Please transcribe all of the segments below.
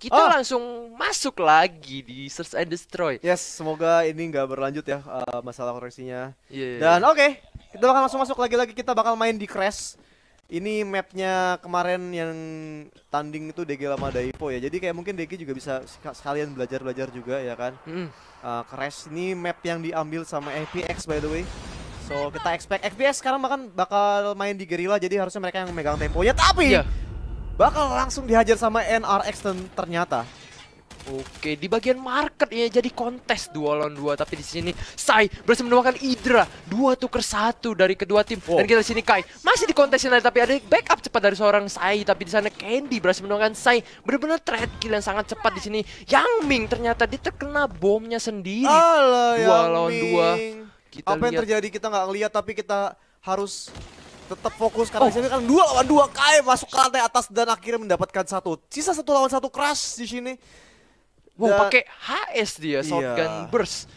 kita oh. langsung masuk lagi di search and destroy. Yes, semoga ini nggak berlanjut ya uh, masalah koreksinya. Yeah. Iya, Dan iya. oke, okay, kita bakal langsung masuk lagi-lagi kita bakal main di Crash. Ini mapnya kemarin yang tanding itu DG lama Daipo ya. Jadi kayak mungkin DG juga bisa sekalian belajar-belajar juga ya kan. Mm. Uh, Crash ini map yang diambil sama FPX by the way. So kita expect FPX sekarang bahkan bakal main di gerila jadi harusnya mereka yang megang temponya tapi yeah bakal langsung dihajar sama NRX ternyata. Oke, di bagian market ya jadi kontes dua lawan dua tapi di sini Sai berhasil menemukan Idra dua tuker satu dari kedua tim. Wow. Dan kita di sini Kai masih di kontesnya tapi ada backup cepat dari seorang Sai tapi di sana Candy berhasil menemukan Sai benar-benar trade kill yang sangat cepat di sini. Yang Ming ternyata dia terkena bomnya sendiri. Alah, dua lawan dua. Kita Apa lihat. yang terjadi kita nggak lihat tapi kita harus tetap fokus karena oh. di sini kan dua lawan dua kai masuk ke lantai atas dan akhirnya mendapatkan satu. Sisa satu lawan satu crash di sini. Wow, pakai HS dia, shotgun iya. burst.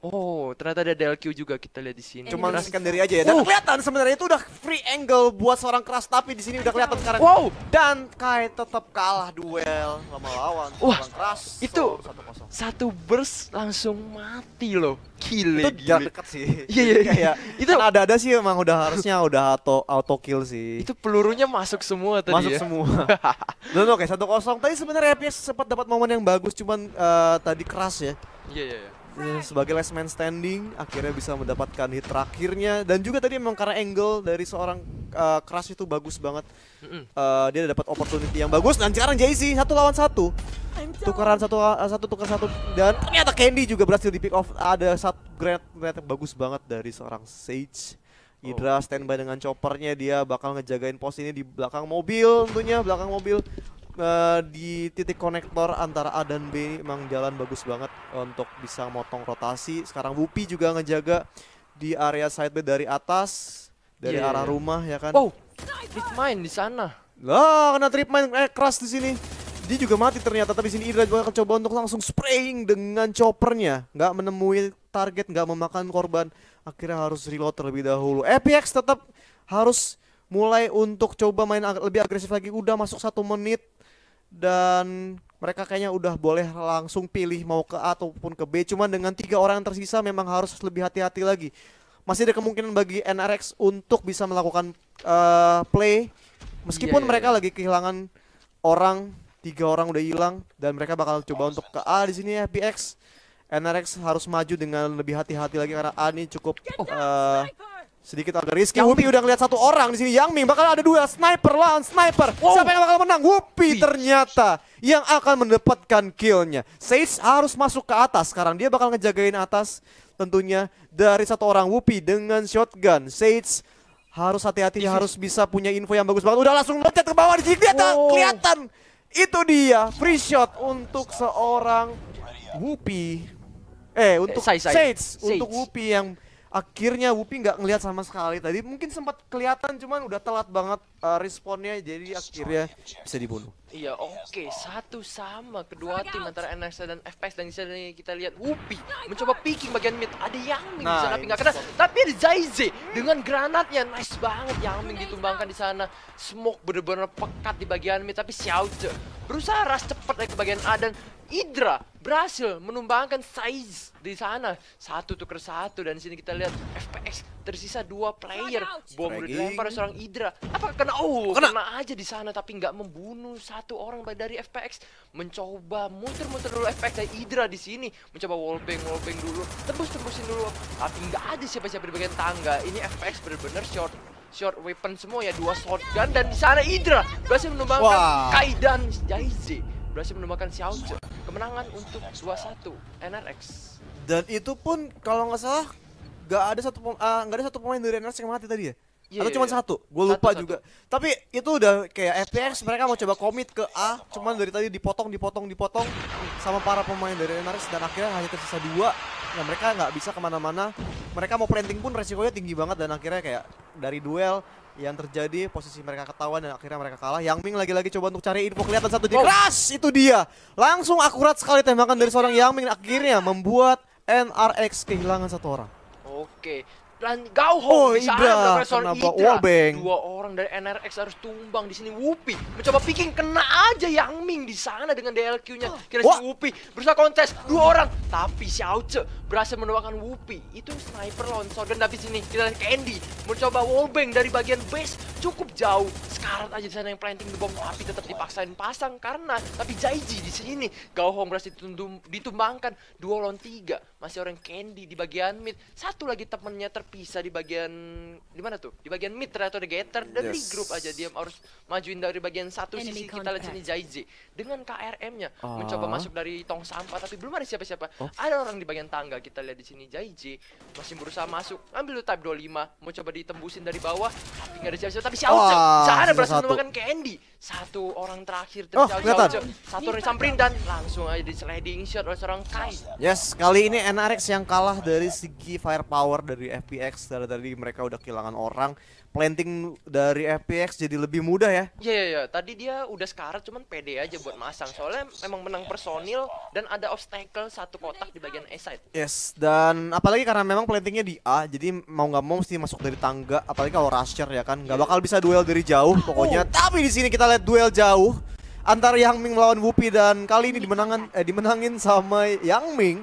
Oh, ternyata ada DLQ juga kita lihat di sini. Cuma keras. secondary aja ya. Dan uh. kelihatan sebenarnya itu udah free angle buat seorang keras tapi di sini udah kelihatan sekarang. Wow. Dan Kai tetap kalah duel lama lawan Wah, keras. Itu so, satu burst langsung mati loh. Gile, itu dekat sih. Iya iya iya. itu kan ada-ada sih emang udah harusnya udah auto auto kill sih. Itu pelurunya masuk semua tadi Masuk ya? semua. Dan oke, okay, 1-0. Tadi sebenarnya FPS sempat dapat momen yang bagus cuman uh, tadi keras ya. Iya iya iya. Iya, sebagai last man standing akhirnya bisa mendapatkan hit terakhirnya dan juga tadi memang karena angle dari seorang uh, eh, crush itu bagus banget uh, dia dapat opportunity yang bagus dan sekarang JC satu lawan satu tukaran satu eh, satu tukar satu dan ternyata Candy juga berhasil di pick off ada satu grand yang bagus banget dari seorang Sage Hydra oh. standby dengan choppernya dia bakal ngejagain pos ini di belakang mobil tentunya belakang mobil uh, di titik konektor antara A dan B emang jalan bagus banget untuk bisa motong rotasi. Sekarang Wupi juga ngejaga di area side B dari atas dari yeah. arah rumah ya kan. Oh Trip main di sana. Lah, kena trip main eh keras di sini. Dia juga mati ternyata tapi sini Ira juga akan coba untuk langsung spraying dengan choppernya. Nggak menemui target, nggak memakan korban. Akhirnya harus reload terlebih dahulu. EPX eh, tetap harus mulai untuk coba main ag lebih agresif lagi. Udah masuk satu menit dan mereka kayaknya udah boleh langsung pilih mau ke A ataupun ke B. Cuman dengan tiga orang yang tersisa memang harus lebih hati-hati lagi. Masih ada kemungkinan bagi NRX untuk bisa melakukan uh, play meskipun yeah, iya, mereka iya. lagi kehilangan orang tiga orang udah hilang dan mereka bakal coba untuk ke A di sini ya PX. NRX harus maju dengan lebih hati-hati lagi karena A ini cukup uh, Sedikit agak riski. Whoopi udah ngeliat satu orang di sini. Yang Ming bakal ada dua sniper lawan sniper. Wow. Siapa yang bakal menang? Whoopi ternyata yang akan mendapatkan killnya. Sage harus masuk ke atas. Sekarang dia bakal ngejagain atas tentunya dari satu orang Whoopi dengan shotgun. Sage harus hati-hati, iya. harus bisa punya info yang bagus banget. Udah langsung loncat ke bawah di sini. Kelihatan, wow. kelihatan. Itu dia free shot untuk seorang Whoopi. Eh, untuk eh, Sage, Sage. untuk Whoopi yang akhirnya Wupi nggak ngelihat sama sekali tadi mungkin sempat kelihatan cuman udah telat banget uh, responnya jadi akhirnya bisa dibunuh. Iya, oke, okay. satu sama kedua tim antara NSA dan FPS dan di sini kita lihat Wupi mencoba picking bagian mid. Ada yang di sana tapi nggak kena, tapi ada Zaize dengan granatnya nice banget Yangming ditumbangkan di sana. Smoke benar-benar pekat di bagian mid tapi Xiaoze berusaha ras cepat dari ke bagian A dan Idra berhasil menumbangkan size di sana satu tuker satu dan di sini kita lihat FPS tersisa dua player bom dilempar seorang Idra apa kena kena oh kena, kena aja di sana tapi nggak membunuh satu orang dari FPX mencoba muter-muter dulu FPX dari Idra di sini mencoba wallbang wallbang dulu tembus-tembusin dulu tapi nggak ada siapa-siapa di bagian tangga ini FPX bener-bener short short weapon semua ya dua shotgun dan di sana Idra berhasil menumbangkan wow. Kaidan Jaize berhasil menumbangkan Xiaozi kemenangan untuk 2-1 NRX dan itu pun kalau nggak salah nggak ada satu eh, nggak uh, ada satu pemain dari NRX yang mati tadi ya Yeah, atau iya, cuma yeah. Iya. satu gue lupa satu, juga tapi itu udah kayak FPX mereka mau coba komit ke A cuman dari tadi dipotong dipotong dipotong sama para pemain dari Enaris dan akhirnya hanya tersisa dua nah mereka nggak bisa kemana-mana mereka mau planting pun resikonya tinggi banget dan akhirnya kayak dari duel yang terjadi posisi mereka ketahuan dan akhirnya mereka kalah Yang Ming lagi-lagi coba untuk cari info kelihatan satu di oh. keras itu dia langsung akurat sekali tembakan dari seorang Yang Ming akhirnya membuat NRX kehilangan satu orang Oke, dan Gauho oh, di sana profesor dua orang orang dari NRX harus tumbang di sini Wupi mencoba picking kena aja Yang Ming di sana dengan DLQ-nya. Oh. Kira si Wupi berusaha kontes dua orang tapi si Auce berhasil menuangkan Wupi. Itu sniper lonsor dan tapi sini kita lihat Candy mencoba wallbang dari bagian base cukup jauh. sekarang aja di sana yang planting di bom api tetap dipaksain pasang karena tapi Jaiji di sini Gaohong berhasil ditumbangkan dua lawan tiga masih orang Candy di bagian mid satu lagi temennya terpisah di bagian di mana tuh di bagian mid ternyata ada Getter udah yes. di grup aja dia harus majuin dari bagian satu Enemy sisi contact. kita lihat sini Jaiji dengan KRM-nya uh. Ah. mencoba masuk dari tong sampah tapi belum ada siapa-siapa. Oh. Ada orang di bagian tangga kita lihat di sini Jaiji masih berusaha masuk. Ambil type 25 mau coba ditembusin dari bawah tapi nggak ada siapa-siapa tapi si Auce ada berhasil menemukan Candy. Satu orang terakhir dari oh, Satu orang samperin dan langsung aja di sliding shot oleh seorang Kai. Yes, kali ini NRX yang kalah dari segi firepower dari FPX dari tadi mereka udah kehilangan orang. Planting dari dari FPX jadi lebih mudah ya? Iya iya iya. Tadi dia udah sekarat cuman pede aja buat masang. Soalnya memang menang personil dan ada obstacle satu kotak di bagian A side. Yes, dan apalagi karena memang plantingnya di A, jadi mau nggak mau mesti masuk dari tangga, apalagi kalau rusher ya kan. nggak iya. bakal bisa duel dari jauh pokoknya. Oh. Tapi di sini kita lihat duel jauh antara Yang Ming melawan Wupi dan kali ini dimenangan eh dimenangin sama Yang Ming.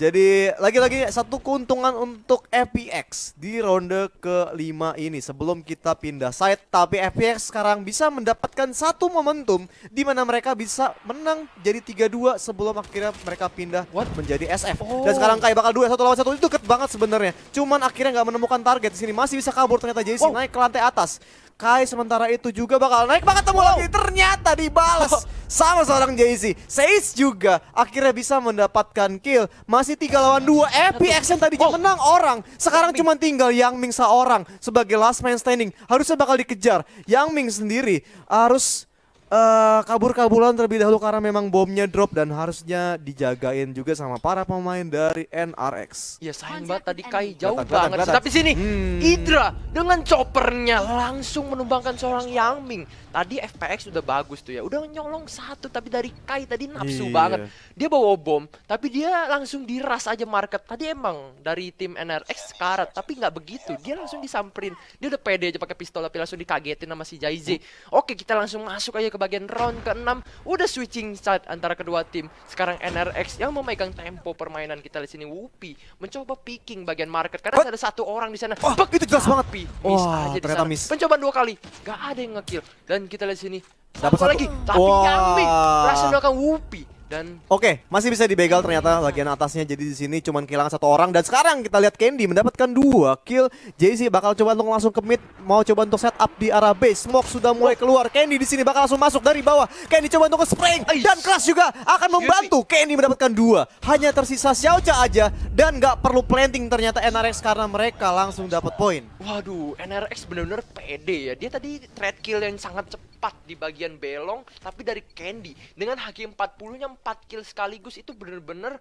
Jadi lagi-lagi satu keuntungan untuk FPX di ronde ke kelima ini sebelum kita pindah side. Tapi FPX sekarang bisa mendapatkan satu momentum di mana mereka bisa menang jadi 3-2 sebelum akhirnya mereka pindah What? menjadi SF. Oh. Dan sekarang kayak bakal dua satu lawan satu itu deket banget sebenarnya. Cuman akhirnya nggak menemukan target di sini masih bisa kabur ternyata JC oh. naik ke lantai atas. Kai sementara itu juga bakal naik banget temu lagi. Ternyata dibalas oh. sama seorang Z. Seis juga akhirnya bisa mendapatkan kill. Masih tiga lawan dua. Epi Action tadi oh. menang orang. Sekarang cuma tinggal Yang Ming seorang sebagai last man standing. Harusnya bakal dikejar. Yang Ming sendiri harus uh, kabur-kaburan terlebih dahulu karena memang bomnya drop dan harusnya dijagain juga sama para pemain dari NRX. Ya sayang banget tadi Kai jauh banget. Tapi sini hmm. Idra dengan choppernya langsung menumbangkan seorang Yang Ming. Tadi FPX udah bagus tuh ya. Udah nyolong satu tapi dari Kai tadi nafsu Iyi. banget. Dia bawa bom tapi dia langsung diras aja market. Tadi emang dari tim NRX karat tapi nggak begitu. Dia langsung disamperin. Dia udah pede aja pakai pistol tapi langsung dikagetin sama si Jaize. Oke, kita langsung masuk aja ke bagian round ke-6 udah switching side antara kedua tim. Sekarang NRX yang memegang tempo permainan kita di sini Wupi mencoba picking bagian market karena ada satu orang di sana. Oh, oh, itu jelas banget. Pi. Miss oh, aja ternyata miss. Pencobaan dua kali, gak ada yang ngekill. Dan kita lihat sini Dapat lagi, tapi wow. kami Langsung belakang Wupi dan Oke, okay, masih bisa dibegal ternyata bagian atasnya. Jadi di sini cuman kehilangan satu orang dan sekarang kita lihat Candy mendapatkan dua kill. JC bakal coba untuk langsung ke mid, mau coba untuk set up di arah base. Smoke sudah mulai keluar. Candy di sini bakal langsung masuk dari bawah. Candy coba untuk ke spring dan Crash juga akan membantu Candy mendapatkan dua. Hanya tersisa Xiaoca aja dan nggak perlu planting ternyata NRX karena mereka langsung dapat poin. Waduh, NRX benar-benar pede ya. Dia tadi trade kill yang sangat cepat 4 di bagian belong tapi dari Candy dengan HG 40-nya 4 kill sekaligus itu bener-bener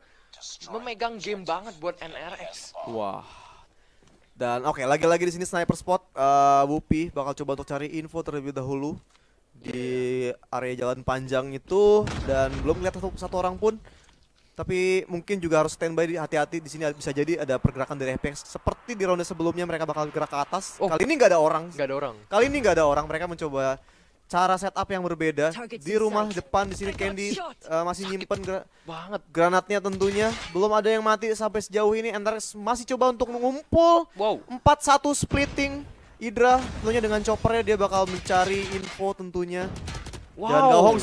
memegang game banget buat NRX. Wah. Dan oke, okay, lagi-lagi di sini sniper spot uh, eh, Wupi bakal coba untuk cari info terlebih dahulu di area jalan panjang itu dan belum lihat satu, satu orang pun. Tapi mungkin juga harus standby di hati-hati di sini bisa jadi ada pergerakan dari FPX seperti di ronde sebelumnya mereka bakal gerak ke atas. Oh. Kali ini nggak ada orang. Nggak ada orang. Kali ini nggak ada orang. Mereka mencoba cara setup yang berbeda di rumah depan di sini Candy uh, masih nyimpen gra banget granatnya tentunya belum ada yang mati sampai sejauh ini Enter masih coba untuk mengumpul wow. 4-1 splitting Idra tentunya dengan choppernya dia bakal mencari info tentunya wow. dan Gahong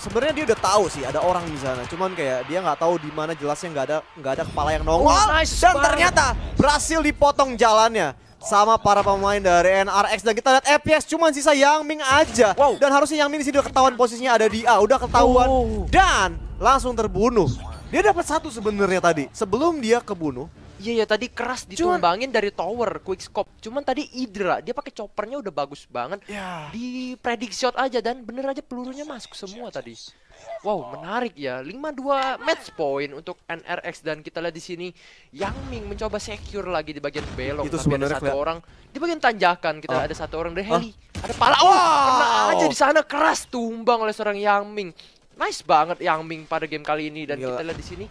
sebenarnya dia udah tahu sih ada orang di sana cuman kayak dia nggak tahu di mana jelasnya nggak ada nggak ada kepala yang nongol oh, nice dan ternyata berhasil dipotong jalannya sama para pemain dari NRX dan kita lihat FPS cuman sisa Yang Ming aja wow. dan harusnya Yang Ming di sini udah ketahuan posisinya ada di A udah ketahuan oh. dan langsung terbunuh dia dapat satu sebenarnya tadi sebelum dia kebunuh Iya ya tadi keras ditumbangin Cuman, dari tower quick Cuman tadi Idra dia pakai choppernya udah bagus banget. Yeah. Di predict shot aja dan bener aja pelurunya masuk semua tadi. Wow, menarik ya. 5-2 match point untuk NRX dan kita lihat di sini Yang Ming mencoba secure lagi di bagian belok. Itu Tapi ada satu orang di bagian tanjakan kita oh. ada satu orang dari ah. heli. Oh. Ada pala. Oh, kena aja di sana keras tumbang oleh seorang Yang Ming. Nice banget Yang Ming pada game kali ini dan Gila. kita lihat di sini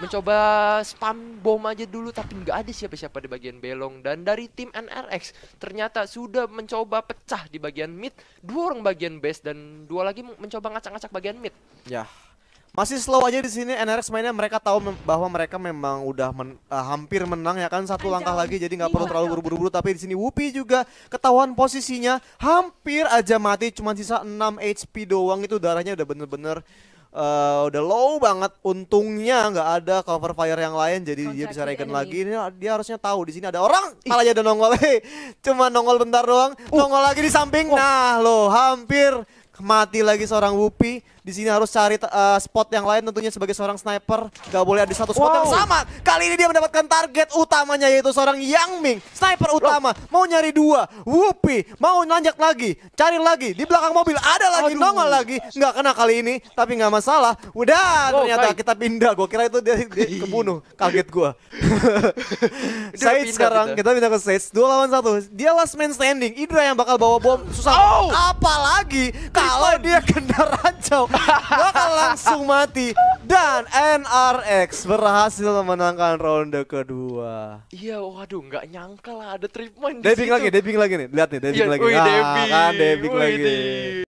mencoba spam bom aja dulu tapi nggak ada siapa-siapa di bagian belong dan dari tim NRX ternyata sudah mencoba pecah di bagian mid dua orang bagian base dan dua lagi mencoba ngacak-ngacak bagian mid ya masih slow aja di sini NRX mainnya mereka tahu bahwa mereka memang udah men uh, hampir menang ya kan satu langkah lagi jadi nggak perlu iya, terlalu iya. buru-buru tapi di sini Wupi juga ketahuan posisinya hampir aja mati cuma sisa 6 HP doang itu darahnya udah bener-bener uh, udah low banget untungnya nggak ada cover fire yang lain jadi dia bisa regen lagi ini dia harusnya tahu di sini ada orang malah ada nongol hey, cuma nongol bentar doang uh. nongol lagi di samping oh. nah lo hampir mati lagi seorang Wupi di sini harus cari uh, spot yang lain tentunya sebagai seorang sniper. Gak boleh ada satu spot wow. yang sama. Kali ini dia mendapatkan target utamanya yaitu seorang Yang Ming. Sniper utama. Loh. Mau nyari dua. Wupi. Mau nanjak lagi. Cari lagi. Di belakang mobil. Ada lagi. Aduh. Nongol lagi. Nggak kena kali ini. Tapi nggak masalah. Udah wow, oh, ternyata kita pindah. Gue kira itu dia, dia kebunuh. Kaget gue. Said sekarang. Kita. Gitu. kita pindah ke Said. Dua lawan satu. Dia last man standing. Indra yang bakal bawa bom. Susah. Oh. Apalagi kalau dia kena rancau akan langsung mati. Dan NRX berhasil memenangkan ronde kedua. Iya, waduh nggak nyangka lah ada treatment di Debing lagi, debing lagi nih. Lihat nih, debing iya, lagi. Wih, ah, debing. kan debing lagi.